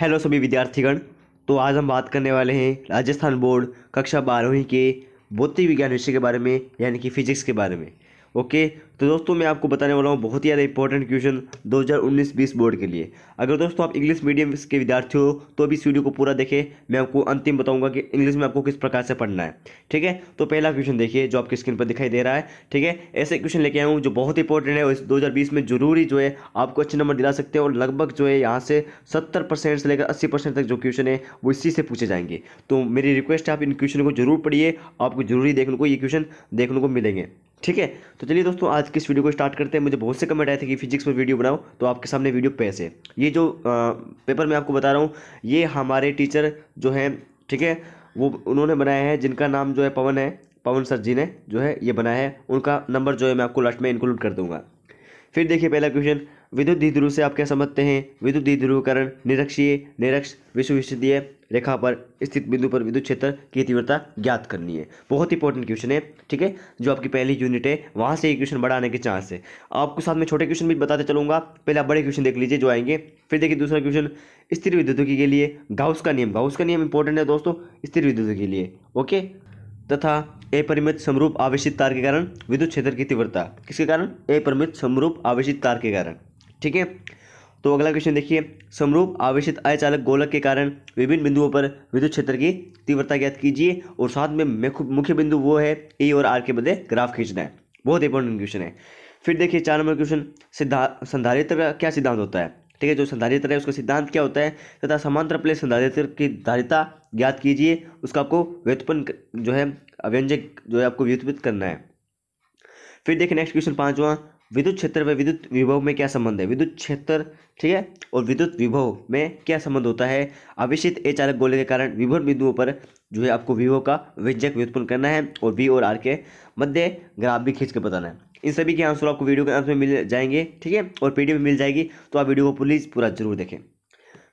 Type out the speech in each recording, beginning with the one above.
hello सभी विद्यार्थीगण तो आज हम बात करने वाले हैं राजस्थान बोर्ड कक्षा बारहवीं के भौतिक विज्ञान विषय के बारे में यानी कि फिजिक्स के बारे में ओके तो दोस्तों मैं आपको बताने वाला हूँ बहुत ही ज़्यादा इंपॉर्टेंट क्वेश्चन 2019-20 बोर्ड के लिए अगर दोस्तों आप इंग्लिश मीडियम के विद्यार्थी हो तो अभी इस वीडियो को पूरा देखें मैं आपको अंतिम बताऊंगा कि इंग्लिश में आपको किस प्रकार से पढ़ना है ठीक है तो पहला क्वेश्चन देखिए जो आपकी स्क्रीन पर दिखाई दे रहा है ठीक है ऐसे क्वेश्चन लेके आया हूँ जो बहुत इंपॉर्टेंट है और इस दो में जरूरी जो है आपको अच्छे नंबर दिला सकते हैं और लगभग जो है यहाँ से सत्तर से लेकर अस्सी तक जो क्वेश्चन है वो इसी से पूछे जाएंगे तो मेरी रिक्वेस्ट है आप इन क्वेश्चन को जरूर पढ़िए आपको जरूरी देखने को ये क्वेश्चन देखने को मिलेंगे ठीक है तो चलिए दोस्तों आज की इस वीडियो को स्टार्ट करते हैं मुझे बहुत से कमेंट आए थे कि फिजिक्स पर वीडियो बनाओ तो आपके सामने वीडियो पैसे ये जो आ, पेपर मैं आपको बता रहा हूँ ये हमारे टीचर जो हैं ठीक है वो उन्होंने बनाया है जिनका नाम जो है पवन है पवन सर जी ने जो है ये बनाया है उनका नंबर जो है मैं आपको लास्ट में इंक्लूड कर दूंगा फिर देखिए पहला क्वेश्चन विद्युत दी ध्रुव से आप क्या समझते हैं विद्युत दी ध्रुवकरण निरक्षीय निरक्ष विश्व विश्वदीय रेखा पर स्थित बिंदु पर विद्युत क्षेत्र की तीव्रता ज्ञात करनी है बहुत इंपॉर्टेंट क्वेश्चन है ठीक है जो आपकी पहली यूनिट है वहाँ से ये क्वेश्चन बड़ा आने के चांस है आपको साथ में छोटे क्वेश्चन भी बताते चलूंगा पहले आप बड़े क्वेश्चन देख लीजिए जो आएंगे फिर देखिए दूसरा क्वेश्चन स्थिर विद्युत के लिए गाउस का नियम गाउस का नियम इंपॉर्टेंट है दोस्तों स्थिर विद्युत के लिए ओके तथा अपरिमित समरूप आवेश तार के कारण विद्युत क्षेत्र की तीव्रता किसके कारण अपरिमित समरूप आवेश तार के कारण ठीक है तो अगला क्वेश्चन देखिए समरूप आवेशित अचालक गोलक के कारण विभिन्न बिंदुओं पर विद्युत क्षेत्र की तीव्रता ज्ञात कीजिए और साथ में मुख्य बिंदु वो है ए और आर के बदले ग्राफ खींचना है बहुत इंपॉर्टेंट क्वेश्चन है फिर देखिए चार नंबर क्वेश्चन सिद्धा संधारित्र का क्या सिद्धांत होता है ठीक है जो संधारित्र है उसका सिद्धांत क्या होता है तथा समांतर प्ले संधारित्र की धारिता ज्ञात कीजिए उसका आपको व्युत्पन्न जो है व्यंजक जो है आपको व्युत्पित करना है फिर देखिए नेक्स्ट क्वेश्चन पांचवा विद्युत क्षेत्र व विद्युत विभव में क्या संबंध है विद्युत क्षेत्र ठीक है और विद्युत विभव में क्या संबंध होता है आवेशित ए चालक गोले के कारण विभव बिंदुओं पर जो है आपको विभव का व्यंजक व्युत्पन्न करना है और बी और आर के मध्य ग्राफ भी खींच के बताना है इन सभी के आंसर आपको वीडियो के अंत में मिल जाएंगे ठीक है और पीडीएफ मिल जाएगी तो आप वीडियो को प्लीज़ पूरा जरूर देखें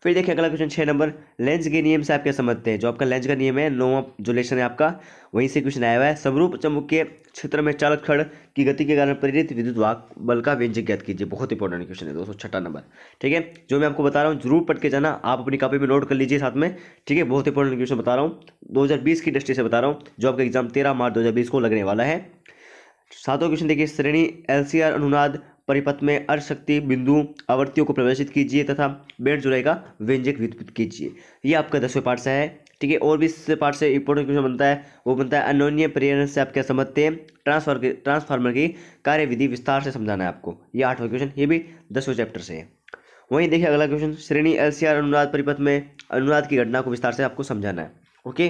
फिर देखिए अगला क्वेश्चन छः नंबर लेंज के नियम से आप क्या समझते हैं जो आपका लेंज का नियम है नोवा जो लेशन है आपका वहीं से क्वेश्चन आया हुआ है समरूप चमुक के क्षेत्र में चालक खड़ की गति के कारण प्रेरित विद्युत वाक बल का व्यंजक ज्ञात कीजिए बहुत इंपॉर्टेंट क्वेश्चन है दोस्तों छठा नंबर ठीक है जो मैं आपको बता रहा हूँ जरूर पढ़ के जाना आप अपनी कॉपी में नोट कर लीजिए साथ में ठीक है बहुत इंपॉर्टेंट क्वेश्चन बता रहा हूँ दो की दृष्टि से बता रहा हूँ जो आपका एग्जाम तेरह मार्च दो को लगने वाला है सातों क्वेश्चन देखिए श्रेणी एल अनुनाद परिपथ में अर्ध बिंदु आवृत्तियों को प्रदर्शित कीजिए तथा बेट जुलाई का व्यंजक विद्युत कीजिए ये आपका दसवें पार्ट से है ठीक है और भी इस पार्ट से इंपोर्टेंट क्वेश्चन बनता है वो बनता है अनोन्य प्रेरण से आप क्या समझते हैं ट्रांसफर ट्रांसफार्मर की कार्यविधि विस्तार से समझाना है आपको ये आठवां क्वेश्चन ये भी दसवें चैप्टर से है वहीं देखिए अगला क्वेश्चन श्रेणी एल अनुवाद परिपथ में अनुवाद की घटना को विस्तार से आपको समझाना है ओके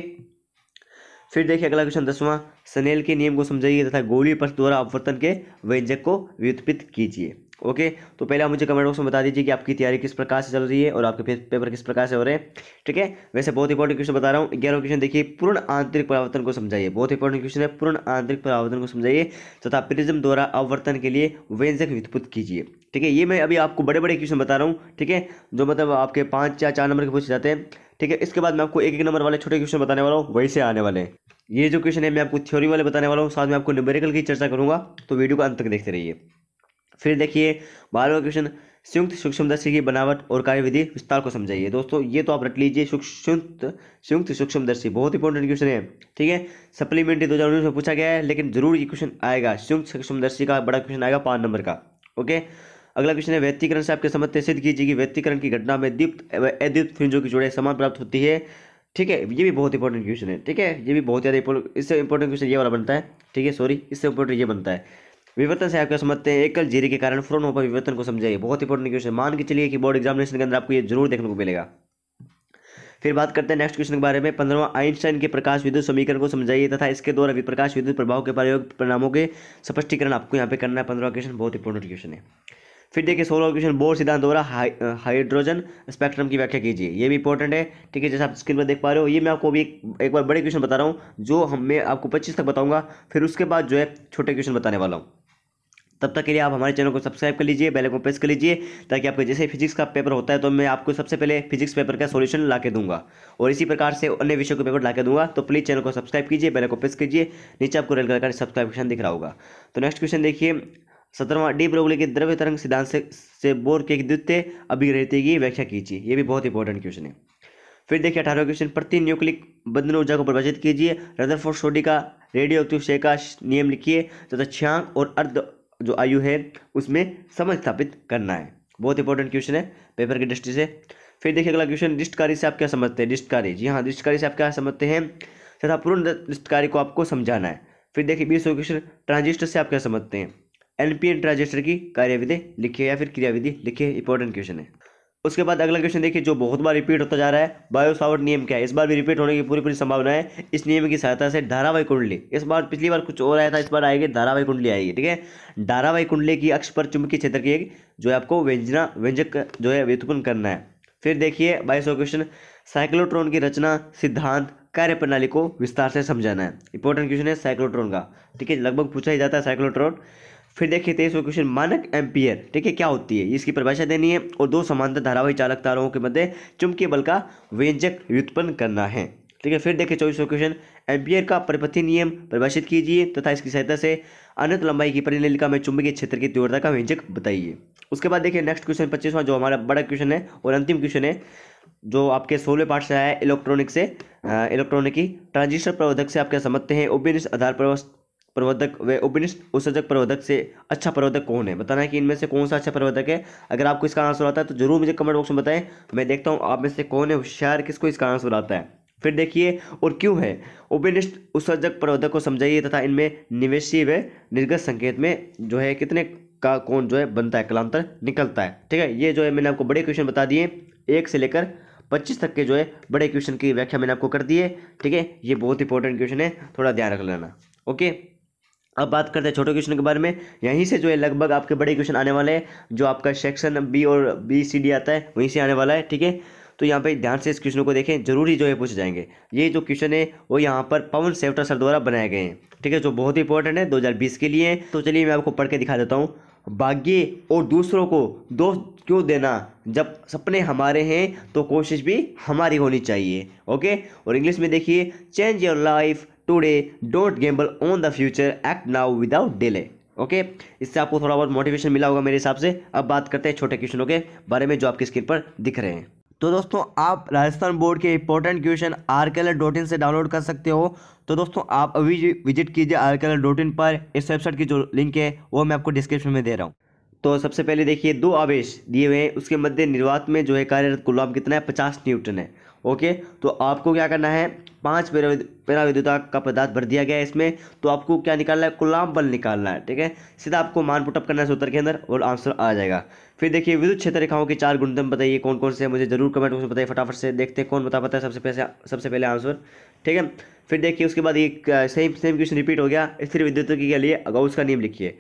फिर देखिए अगला क्वेश्चन दसवां सनेल के नियम को समझाइए तथा गोली पर द्वारा अपवर्तन के व्यंजक को व्युत्पित कीजिए ओके तो पहले आप मुझे कमेंट बॉक्स में बता दीजिए कि आपकी तैयारी किस प्रकार से चल रही है और आपके पेपर किस प्रकार से हो रहे हैं ठीक है वैसे बहुत इंपॉर्टेंट क्वेश्चन बता रहा हूँ ग्यारह क्वेश्चन देखिए पूर्ण आंतरिक परावर्तन को समझाइए बहुत इंपॉर्टेंट क्वेश्चन है पूर्ण आंतरिक परावर्तन को समझाइए तथा प्रिज्म द्वारा अवर्तन के लिए व्यंजक व्युत्पत्त कीजिए ठीक है ये मैं अभी आपको बड़े बड़े क्वेश्चन बता रहा हूँ ठीक है जो मतलब आपके पाँच या चार नंबर के पूछे जाते हैं ठीक है इसके बाद मैं आपको एक एक नंबर वाले छोटे क्वेश्चन बताने वाला हूँ वैसे आने वाले ये जो क्वेश्चन है मैं आपको थ्योरी वाले बताने वाला हूँ साथ में आपको न्यूमेरिकल की चर्चा करूंगा तो वीडियो को अंत तक देखते रहिए फिर देखिए बारहवा क्वेश्चन संयुक्त सूक्ष्म दर्शी की बनावट और कार्यविधि विस्तार को समझाइए दोस्तों ये तो आप रख लीजिए संयुक्त संयुक्त सूक्ष्म दर्शी बहुत इंपॉर्टेंट क्वेश्चन है ठीक है सप्लीमेंट्री दो में पूछा गया है लेकिन जरूर ये क्वेश्चन आएगा संयुक्त सूक्ष्म दर्शी का बड़ा क्वेश्चन आएगा पाँच नंबर का ओके अगला क्वेश्चन है व्यक्तिकरण से आपके समझते सिद्ध कीजिए कि व्यक्तिकरण की घटना में दीप्त एवं अद्वित फ्यूजों की जोड़े समान प्राप्त होती है ठीक है ये भी बहुत इंपॉर्टेंट क्वेश्चन है ठीक है ये भी बहुत ज़्यादा इससे इंपॉर्टेंट क्वेश्चन ये वाला बनता है ठीक है सॉरी इससे इंपॉर्टेंट ये बनता है विवर्तन से आपका समझते हैं एकल जीरी के कारण फ्रोन ऊपर विवर्तन को समझाइए बहुत इंपॉर्टेंट क्वेश्चन मान के चलिए कि बोर्ड एग्जामिनेशन के अंदर आपको ये जरूर देखने को मिलेगा फिर बात करते हैं नेक्स्ट क्वेश्चन के बारे में पंद्रवा आइंस्टाइन के प्रकाश विद्युत समीकरण को समझाइए तथा इसके द्वारा प्रकाश विद्युत प्रभाव के प्रयोग परिणामों के स्पष्टीकरण आपको यहाँ पे करना है पंद्रह क्वेश्चन बहुत इंपॉर्टेंट क्वेश्चन है फिर देखिए सोलर क्वेश्चन बोर्ड सिद्धांत द्वारा हाइड्रोजन स्पेक्ट्रम की व्याख्या कीजिए ये भी इंपॉर्टेंट है ठीक है जैसे आप स्क्रीन पर देख पा रहे हो ये मैं आपको अभी एक, बार बड़े क्वेश्चन बता रहा हूँ जो हम मैं आपको पच्चीस तक बताऊंगा फिर उसके बाद जो है छोटे क्वेश्चन बताने वाला हूँ तब तक के लिए आप हमारे चैनल को सब्सक्राइब कर लीजिए बेल को प्रेस कर लीजिए ताकि आपके जैसे फिजिक्स का पेपर होता है तो मैं आपको सबसे पहले फिजिक्स पेपर का सॉल्यूशन ला के दूंगा और इसी प्रकार से अन्य विषयों के पेपर ला के दूंगा तो प्लीज़ चैनल को सब्सक्राइब कीजिए बेल को प्रेस कीजिए नीचे आपको रेल कर का सब्सक्रिप्शन दिख रहा होगा तो नेक्स्ट क्वेश्चन देखिए सत्रहवा डी प्रोगली के द्रव्य तरंग सिद्धांत से, से बोर के द्वितीय अभिग्रहित की व्याख्या कीजिए ये भी बहुत इंपॉर्टेंट क्वेश्चन है फिर देखिए अठारह क्वेश्चन प्रति न्यूक्लिक बंधन ऊर्जा को परिभाषित कीजिए रदर फोर सोडी का रेडियो क्षय का नियम लिखिए तथा छियांक और अर्ध जो आयु है उसमें समझ स्थापित करना है बहुत इंपॉर्टेंट क्वेश्चन है पेपर की दृष्टि से फिर देखिए अगला क्वेश्चन दृष्टकारी से आप क्या समझते हैं दृष्टकारी जी हाँ दृष्टकारी से आप क्या समझते हैं तथा पूर्ण दृष्टकारी को आपको समझाना है फिर देखिए बीसवा क्वेश्चन ट्रांजिस्टर से आप क्या समझते हैं एनपीएन ट्रांजिस्टर की कार्यविधि लिखिए या फिर क्रियाविधि लिखिए इंपॉर्टेंट क्वेश्चन है उसके बाद अगला क्वेश्चन देखिए जो बहुत बार रिपीट होता जा रहा है बायोसावर्ट नियम क्या है इस बार भी रिपीट होने की पूरी पूरी संभावना है इस नियम की सहायता से धारावाही कुंडली इस बार पिछली बार कुछ और आया था इस बार आएगी धारावाही कुंडली आएगी ठीक है धारावाही कुंडली की अक्ष पर चुंबकीय क्षेत्र की एक जो है आपको व्यंजना व्यंजक जो है व्युत्पन्न करना है फिर देखिए बाईसवा क्वेश्चन साइक्लोट्रॉन की रचना सिद्धांत कार्य प्रणाली को विस्तार से समझाना है इंपॉर्टेंट क्वेश्चन है साइक्लोट्रॉन का ठीक है लगभग पूछा ही जाता है साइक्लोट्रॉन फिर देखिए तेईस क्वेश्चन मानक एम्पियर ठीक है क्या होती है इसकी परिभाषा देनी है और दो समांतर धारावाही चालक तारों के मध्य चुंबकीय बल का व्यंजक व्युत्पन्न करना है ठीक है फिर देखिए चौबीसवा क्वेश्चन एम्पियर का परिपथी नियम परिभाषित कीजिए तथा इसकी सहायता से अनंत लंबाई की परिनलिका में चुंबकीय क्षेत्र की तीव्रता का व्यंजक बताइए उसके बाद देखिए नेक्स्ट क्वेश्चन पच्चीसवां जो हमारा बड़ा क्वेश्चन है और अंतिम क्वेश्चन है जो आपके सोलह पार्ट से आया है इलेक्ट्रॉनिक से इलेक्ट्रॉनिक की ट्रांजिस्टर प्रवर्धक से आप क्या समझते हैं ओबियन आधार पर प्रबोधक व उपनिष्ठ उत्सर्जक प्रबोधक से अच्छा प्रबोधक कौन है बताना है कि इनमें से कौन सा अच्छा प्रबोधक है अगर आपको इसका आंसर आता है तो जरूर मुझे कमेंट बॉक्स में बताएं मैं देखता हूँ आप में से कौन है होशियार किसको इसका आंसर आता है फिर देखिए और क्यों है उपनिष्ठ उत्सर्जक प्रबोधक को समझाइए तथा इनमें निवेशी व निर्गत संकेत में जो है कितने का कौन जो है बनता है कलांतर निकलता है ठीक है ये जो है मैंने आपको बड़े क्वेश्चन बता दिए एक से लेकर पच्चीस तक के जो है बड़े क्वेश्चन की व्याख्या मैंने आपको कर दी है ठीक है ये बहुत इंपॉर्टेंट क्वेश्चन है थोड़ा ध्यान रख लेना ओके अब बात करते हैं छोटे क्वेश्चन के बारे में यहीं से जो है लगभग आपके बड़े क्वेश्चन आने वाले हैं जो आपका सेक्शन बी और बी सी डी आता है वहीं से आने वाला है ठीक है तो यहाँ पे ध्यान से इस क्वेश्चन को देखें जरूरी जो है पूछे जाएंगे ये जो क्वेश्चन है वो यहाँ पर पवन सेवटा सर द्वारा बनाए गए हैं ठीक है जो बहुत इंपॉर्टेंट है दो के लिए तो चलिए मैं आपको पढ़ के दिखा देता हूँ भाग्य और दूसरों को दोस्त क्यों देना जब सपने हमारे हैं तो कोशिश भी हमारी होनी चाहिए ओके और इंग्लिश में देखिए change your life today don't gamble on the future act now without delay okay इससे आपको थोड़ा बहुत मोटिवेशन मिला होगा मेरे हिसाब से अब बात करते हैं छोटे क्वेश्चनों के बारे में जो आपकी स्क्रीन पर दिख रहे हैं तो दोस्तों आप राजस्थान बोर्ड के important question R K L dot in से डाउनलोड कर सकते हो तो दोस्तों आप अभी विजिट कीजिए are K L dot in पर इस वेबसाइट की जो लिंक है वो मैं आपको डिस्क्रिप्शन में दे रहा हूँ तो सबसे पहले देखिए दो आवेश दिए हुए हैं उसके मध्य निर्वात में जो है कार्यरत गुलाब कितना है पचास न्यूटन है ओके तो आपको क्या करना है पाँच पेरा विद्युता का पदार्थ भर दिया गया है इसमें तो आपको क्या निकालना है गुलाम बल निकालना है ठीक है सीधा आपको मान पुटअप करना है सूत्र के अंदर और आंसर आ जाएगा फिर देखिए विद्युत क्षेत्र रेखाओं के चार गुणधर्म बताइए कौन कौन से मुझे जरूर कमेंट में बताइए फटाफट से देखते हैं कौन बता पता है सबसे पहले सबसे पहले आंसर ठीक है फिर देखिए उसके बाद एक सेम सेम क्वेश्चन रिपीट हो गया स्थिर विद्युत के लिए अगौस का नियम लिखिए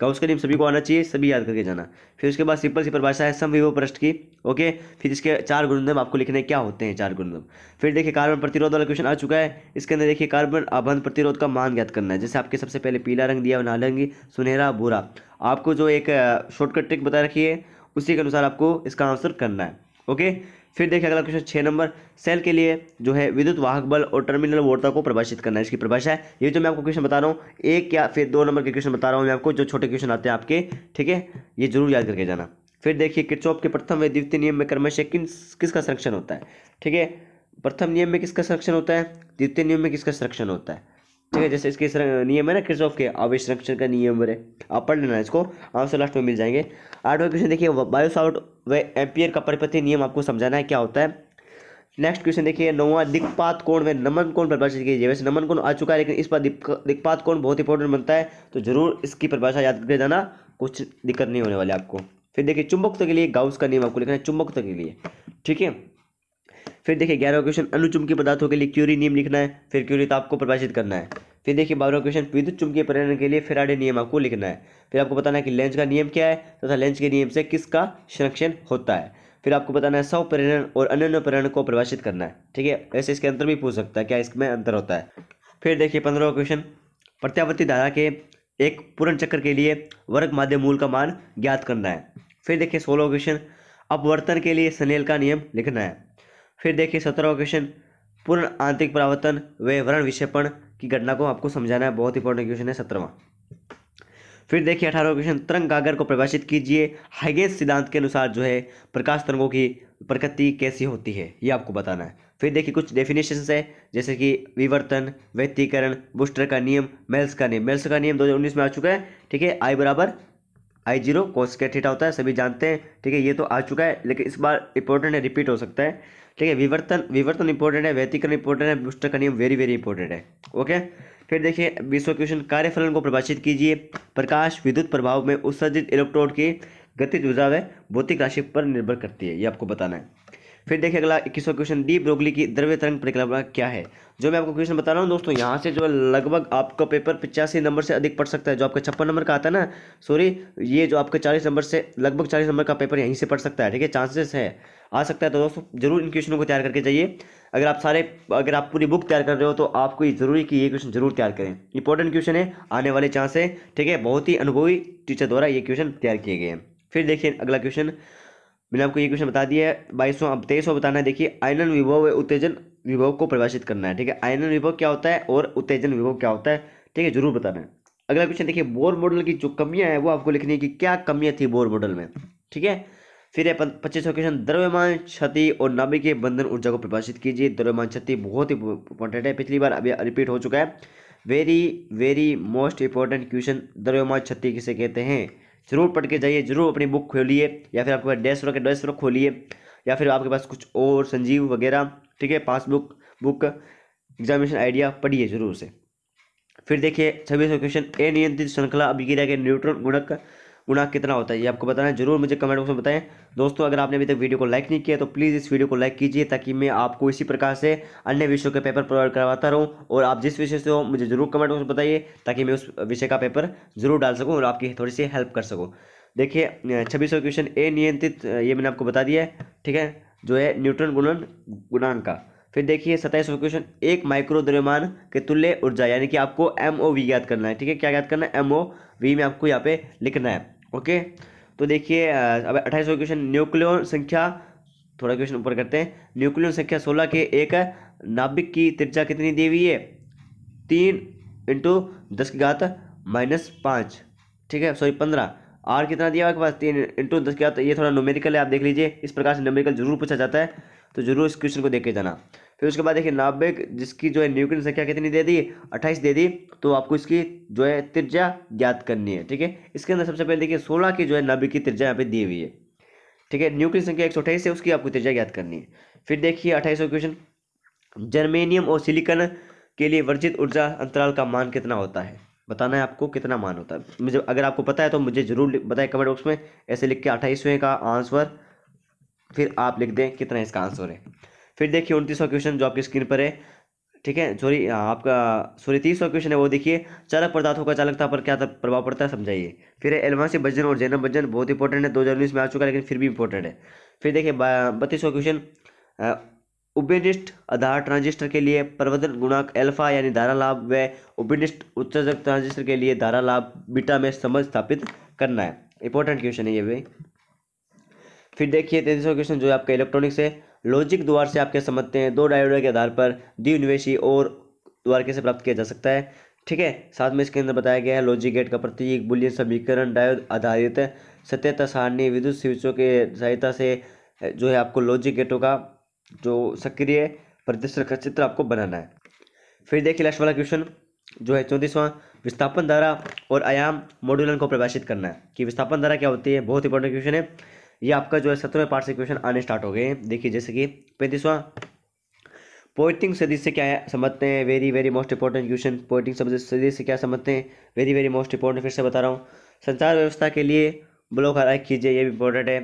काउस का नियम सभी को आना चाहिए सभी याद करके जाना फिर उसके बाद सिंपल सी परिभाषा है सम प्रश्न की ओके फिर इसके चार गुणधर्म आपको लिखने क्या होते हैं चार गुणधर्म फिर देखिए कार्बन प्रतिरोध वाला क्वेश्चन आ चुका है इसके अंदर देखिए कार्बन आबंध प्रतिरोध का मान ज्ञात करना है जैसे आपके सबसे पहले पीला रंग दिया नाला रंग सुनहरा बुरा आपको जो एक शॉर्टकट ट्रिक बता रखी है उसी के अनुसार आपको इसका आंसर करना है ओके फिर देखिए अगला क्वेश्चन छः नंबर सेल के लिए जो है विद्युत वाहक बल और टर्मिनल वोटर को प्रभाषित करना है इसकी परिभाषा है ये जो मैं आपको क्वेश्चन बता रहा हूँ एक या फिर दो नंबर के क्वेश्चन बता रहा हूँ मैं आपको जो छोटे क्वेश्चन आते हैं आपके ठीक है ये जरूर याद करके जाना फिर देखिए किचॉप के प्रथम व द्वितीय नियम में क्रमशः किन किसका संरक्षण होता है ठीक है प्रथम नियम में किसका संरक्षण होता है द्वितीय नियम में किसका संरक्षण होता है ठीक है जैसे इसके नियम है ना क्रिसॉफ के आवेश संरक्षण का नियम है आप पढ़ लेना इसको आंसर लास्ट में मिल जाएंगे आठवें क्वेश्चन देखिए बायोसाउट व एम्पियर का परिपथी नियम आपको समझाना है क्या होता है नेक्स्ट क्वेश्चन देखिए नौवा दिक्पात कोण में नमन कोण परिभाषित कीजिए वैसे नमन कोण आ चुका है लेकिन इस बार दिक्पात कोण बहुत इंपॉर्टेंट बनता है तो जरूर इसकी परिभाषा याद करके जाना कुछ दिक्कत नहीं होने वाली आपको फिर देखिए चुंबकत्व के लिए गाउस का नियम आपको लिखना है चुंबकत्व के लिए ठीक है फिर देखिए ग्यारहवा क्वेश्चन अनुचुंबकीय पदार्थों के लिए क्यूरी नियम लिखना है फिर क्यूरी तो आपको परिभाषित करना है फिर देखिए बारह क्वेश्चन विद्युत चुंबकीय प्रेरण के लिए फेराडे नियम आपको लिखना है फिर आपको बताना है कि लेंज का नियम क्या है तथा तो लेंज के नियम से किसका संरक्षण होता है फिर आपको बताना है सौ प्रेरण और अन्य प्रेरण को परिभाषित करना है ठीक है ऐसे इसके अंतर भी पूछ सकता है क्या इसमें अंतर होता है फिर देखिए पंद्रह क्वेश्चन प्रत्यावर्ती धारा के एक पूर्ण चक्र के लिए वर्ग माध्यम मूल का मान ज्ञात करना है फिर देखिए सोलह क्वेश्चन अपवर्तन के लिए सनेल का नियम लिखना है फिर देखिए सत्रहवा क्वेश्चन पूर्ण आंतरिक परावर्तन व वर्ण विषेपण की घटना को आपको समझाना है बहुत इंपॉर्टेंट क्वेश्चन है सत्रहवा फिर देखिए अठारहवा क्वेश्चन तरंग गागर को परिभाषित कीजिए हाइगेंस सिद्धांत के अनुसार जो है प्रकाश तरंगों की प्रकृति कैसी होती है ये आपको बताना है फिर देखिए कुछ डेफिनेशन है जैसे कि विवर्तन व्यक्तिकरण बुस्टर का नियम मेल्स का नियम मेल्स का नियम दो में आ चुका है ठीक है आई बराबर आई जीरो कोस के थीटा होता है सभी जानते हैं ठीक है ये तो आ चुका है लेकिन इस बार इंपॉर्टेंट है रिपीट हो सकता है ठीक है विवर्तन विवर्तन इंपॉर्टेंट है व्यतीकरण इंपॉर्टेंट है बूस्टर का नियम वेरी वेरी इंपॉर्टेंट है ओके फिर देखिए बीसवा क्वेश्चन कार्यफलन को प्रभाषित कीजिए प्रकाश विद्युत प्रभाव में उत्सर्जित इलेक्ट्रॉन की गतिज ऊर्जा व भौतिक राशि पर निर्भर करती है ये आपको बताना है फिर देखिए अगला इक्कीसवा क्वेश्चन डी ब्रोगली की द्रव्य तरंग परिकल्पना क्या है जो मैं आपको क्वेश्चन बता रहा हूँ दोस्तों यहाँ से जो लगभग आपका पेपर पचासी नंबर से अधिक पढ़ सकता है जो आपका छप्पन नंबर का आता है ना सॉरी ये जो आपका चालीस नंबर से लगभग चालीस नंबर का पेपर यहीं से पढ़ सकता है ठीक है चांसेस है आ सकता है तो दोस्तों जरूर इन क्वेश्चनों को तैयार करके जाइए अगर आप सारे अगर आप पूरी बुक तैयार कर रहे हो तो आपको ये जरूरी कि ये क्वेश्चन जरूर तैयार करें इंपॉर्टेंट क्वेश्चन है आने वाले चांस है ठीक है बहुत ही अनुभवी टीचर द्वारा ये क्वेश्चन तैयार किए गए हैं फिर देखिए अगला क्वेश्चन मैंने आपको ये क्वेश्चन बता दिया है बाईस सौ अब तेईस सौ बताना है देखिए आयनन विभव व उत्तेजन विभव को परिभाषित करना है ठीक है आयनन विभव क्या होता है और उत्तेजन विभव क्या होता है ठीक है जरूर बताना है अगला क्वेश्चन देखिए बोर मॉडल की जो कमियां हैं वो आपको लिखनी है कि क्या कमियां थी बोर मॉडल में ठीक है फिर है क्वेश्चन द्रव्यमान क्षति और के बंधन ऊर्जा को परिभाषित कीजिए द्रव्यमान क्षति बहुत ही इंपॉर्टेंट है पिछली बार अभी रिपीट हो चुका है very very most important question द्रव्यमान क्षति किसे कहते हैं जरूर पढ़ के जाइए जरूर अपनी बुक खोलिए या फिर आपके पास डेस्क वर्क डेस्क वर्क खोलिए या फिर आपके पास कुछ और संजीव वगैरह ठीक है pass book book examination idea पढ़िए जरूर उसे फिर देखिए छब्बीसवें क्वेश्चन अनियंत्रित श्रृंखला अभिक्रिया के न्यूट्रॉन गुणक गुना कितना होता है ये आपको बताना है जरूर मुझे कमेंट बॉक्स में बताएं दोस्तों अगर आपने अभी तक वीडियो को लाइक नहीं किया तो प्लीज़ इस वीडियो को लाइक कीजिए ताकि मैं आपको इसी प्रकार से अन्य विषयों के पेपर प्रोवाइड करवाता रहूँ और आप जिस विषय से हो मुझे जरूर कमेंट बॉक्स में बताइए ताकि मैं उस विषय का पेपर जरूर डाल सकूँ और आपकी थोड़ी सी हेल्प कर सकूँ देखिए छब्बीसवा क्वेश्चन ए नियंत्रित ये मैंने आपको बता दिया है ठीक है जो है न्यूट्रन गुणन गुणांक का फिर देखिए सताइसवा क्वेश्चन एक माइक्रो द्रव्यमान के तुल्य ऊर्जा यानी कि आपको एम ओ वी याद करना है ठीक है क्या याद करना है एम ओ वी में आपको यहाँ पे लिखना है ओके तो देखिए अब अट्ठाईस क्वेश्चन न्यूक्लियन संख्या थोड़ा क्वेश्चन ऊपर करते हैं न्यूक्लियन संख्या सोलह के एक नाभिक की त्रिज्या कितनी दी हुई है तीन इंटू दस की घात माइनस पाँच ठीक है सॉरी पंद्रह आर कितना दिया आपके पास तीन इंटू दस की घात ये थोड़ा न्यूमेरिकल है आप देख लीजिए इस प्रकार से न्यूमेरिकल जरूर पूछा जाता है तो जरूर इस क्वेश्चन को देख के जाना फिर उसके बाद देखिए नब्बे जिसकी जो है न्यूक्लियर संख्या कितनी दे दी अट्ठाईस दे दी तो आपको इसकी जो है त्रिज्या ज्ञात करनी है ठीक है इसके अंदर सबसे पहले देखिए सोलह की जो है नाबिक की त्रिज्या यहाँ पे दी हुई है ठीक है न्यूक्लियर संख्या एक है उसकी आपको त्रिजा ज्ञात करनी है फिर देखिए अट्ठाईसवें क्वेश्चन जर्मेनियम और सिलिकन के लिए वर्जित ऊर्जा अंतराल का मान कितना होता है बताना है आपको कितना मान होता है मुझे अगर आपको पता है तो मुझे जरूर बताएं कमेंट बॉक्स में ऐसे लिख के अट्ठाईसवें का आंसर फिर आप लिख दें कितना इसका आंसर है फिर देखिए उनतीसवा क्वेश्चन जो आपकी स्क्रीन पर है ठीक है सॉरी आपका सॉरी तीसवा क्वेश्चन है वो देखिए चालक पदार्थों का चालकता पर क्या प्रभाव पड़ता है समझाइए फिर है एलवासी भजन और जैनम भजन बहुत इंपॉर्टेंट है दो हज़ार उन्नीस में आ चुका है लेकिन फिर भी इंपॉर्टेंट है फिर देखिए बत्तीसवा क्वेश्चन उबेनिस्ट आधार ट्रांजिस्टर के लिए प्रवर्धन गुणांक अल्फा यानी धारा लाभ व उबेनिस्ट उत्सर्जक ट्रांजिस्टर के लिए धारा लाभ बीटा में समझ स्थापित करना है इंपॉर्टेंट क्वेश्चन है ये भाई फिर देखिए तेईसवा क्वेश्चन जो आपका इलेक्ट्रॉनिक्स है लॉजिक द्वार से आप क्या समझते हैं दो डायोड के आधार पर द्विनिवेशी और द्वार कैसे प्राप्त किया जा सकता है ठीक है साथ में इसके अंदर बताया गया है लॉजिक गेट का प्रतीक बुलियन समीकरण डायोड आधारित सत्यता सारणी विद्युत स्विचों के सहायता से जो है आपको लॉजिक गेटों का जो सक्रिय प्रदर्शन का चित्र आपको बनाना है फिर देखिए लास्ट वाला क्वेश्चन जो है चौंतीसवां विस्थापन धारा और आयाम मॉड्यूलन को प्रभाषित करना है कि विस्थापन धारा क्या होती है बहुत इंपॉर्टेंट क्वेश्चन है ये आपका जो है सत्रहवें पार्ट से क्वेश्चन आने स्टार्ट हो गए देखिए जैसे कि पैंतीसवां पोइटिंग सदी से क्या समझते हैं very very most important question Poynting सदी से क्या समझते हैं वेरी वेरी मोस्ट इंपॉर्टेंट फिर से बता रहा हूँ संचार व्यवस्था के लिए ब्लॉक लाइक कीजिए ये भी इंपॉर्टेंट है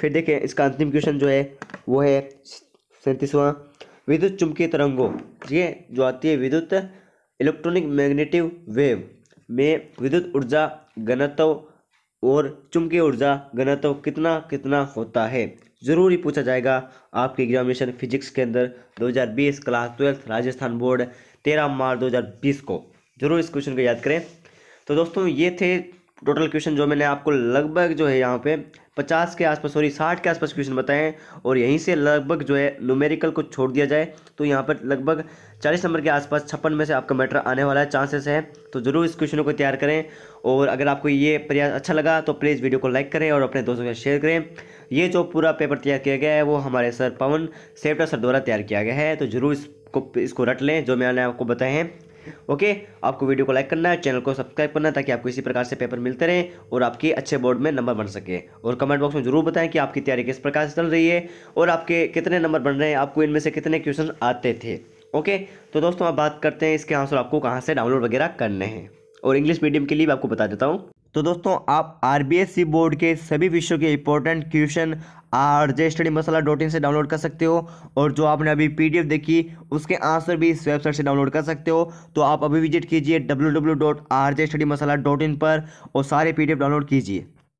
फिर देखें इसका अंतिम क्वेश्चन जो है वो है सैंतीसवां विद्युत चुंबकीय तरंगों ठीक है जो आती है विद्युत इलेक्ट्रॉनिक मैग्नेटिव वेव में विद्युत ऊर्जा घनत्व और चुंबकीय ऊर्जा घनत्व कितना कितना होता है ज़रूर पूछा जाएगा आपके एग्जामिनेशन फिजिक्स के अंदर 2020 class twelfth Rajasthan board 13 March 2020 को जरूर इस क्वेश्चन को याद करें तो दोस्तों ये थे टोटल क्वेश्चन जो मैंने आपको लगभग जो है यहाँ पे पचास के आसपास सॉरी साठ के आसपास क्वेश्चन बताएं और यहीं से लगभग जो है न्यूमेरिकल को छोड़ दिया जाए तो यहाँ पर लगभग चालीस नंबर के आसपास छप्पन में से आपका मैटर आने वाला है चांसेस है तो ज़रूर इस क्वेश्चनों को तैयार करें और अगर आपको ये प्रयास अच्छा लगा तो प्लीज़ वीडियो को लाइक करें और अपने दोस्तों के साथ शेयर करें ये जो पूरा पेपर तैयार किया गया है वो हमारे सर पवन सेवटा सर द्वारा तैयार किया गया है तो ज़रूर इसको इसको रट लें जो मैंने आपको बताए हैं ओके आपको वीडियो को लाइक करना है चैनल को सब्सक्राइब करना है ताकि आपको इसी प्रकार से पेपर मिलते रहें और आपके अच्छे बोर्ड में नंबर बन सके और कमेंट बॉक्स में जरूर बताएं कि आपकी तैयारी किस प्रकार से चल रही है और आपके कितने नंबर बन रहे हैं आपको इनमें से कितने क्वेश्चन आते थे ओके तो दोस्तों आप बात करते हैं इसके आंसर आपको कहाँ से डाउनलोड वगैरह करने हैं और इंग्लिश मीडियम के लिए भी आपको बता देता हूँ तो दोस्तों आप आर बोर्ड के सभी विषयों के important question R J study masala dot in से डाउनलोड कर सकते हो और जो आपने अभी पीडीएफ देखी उसके आंसर भी इस वेबसाइट से डाउनलोड कर सकते हो तो आप अभी विजिट कीजिए W W dot R J study masala dot in पर और सारे पी डाउनलोड कीजिए